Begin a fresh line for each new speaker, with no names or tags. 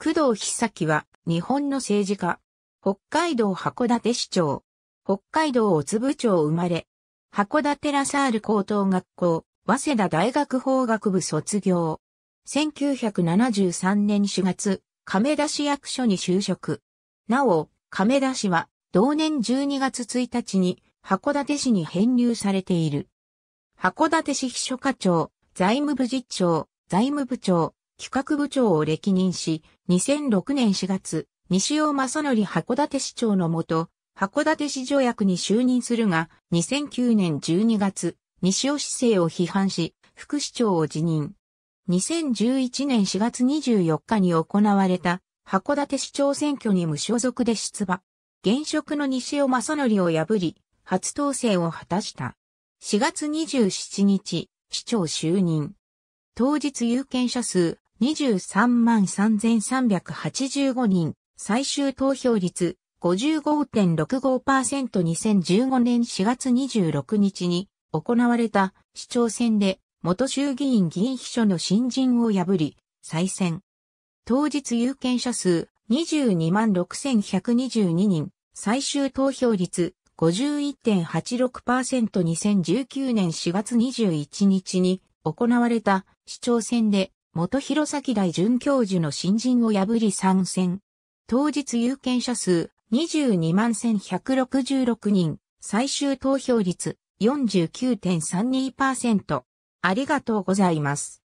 工藤久樹は日本の政治家。北海道
函館市長。北海道津部町生まれ。函館ラサール高等学校、早稲田大学法学部卒業。1973年4月、亀田市役所に就職。なお、亀田市は同年12月1日に函館市に編入されている。函館市秘書課長、財務部次長、財務部長、企画部長を歴任し、2006年4月、西尾正則函館市長のもと、函館市条約に就任するが、2009年12月、西尾市政を批判し、副市長を辞任。2011年4月24日に行われた函館市長選挙に無所属で出馬。現職の西尾正則を破り、初当選を果たした。4月27日、市長就任。当日有権者数23万3385人、最終投票率 55.65%2015 年4月26日に行われた市長選で元衆議院議員秘書の新人を破り、再選。当日有権者数22万6122人、最終投票率 51.86%2019 年4月21日に行われた市長選で元弘前大准教授の新人を破り参戦。当日有権者数22万1166人、最終投票率49.32%。
ありがとうございます。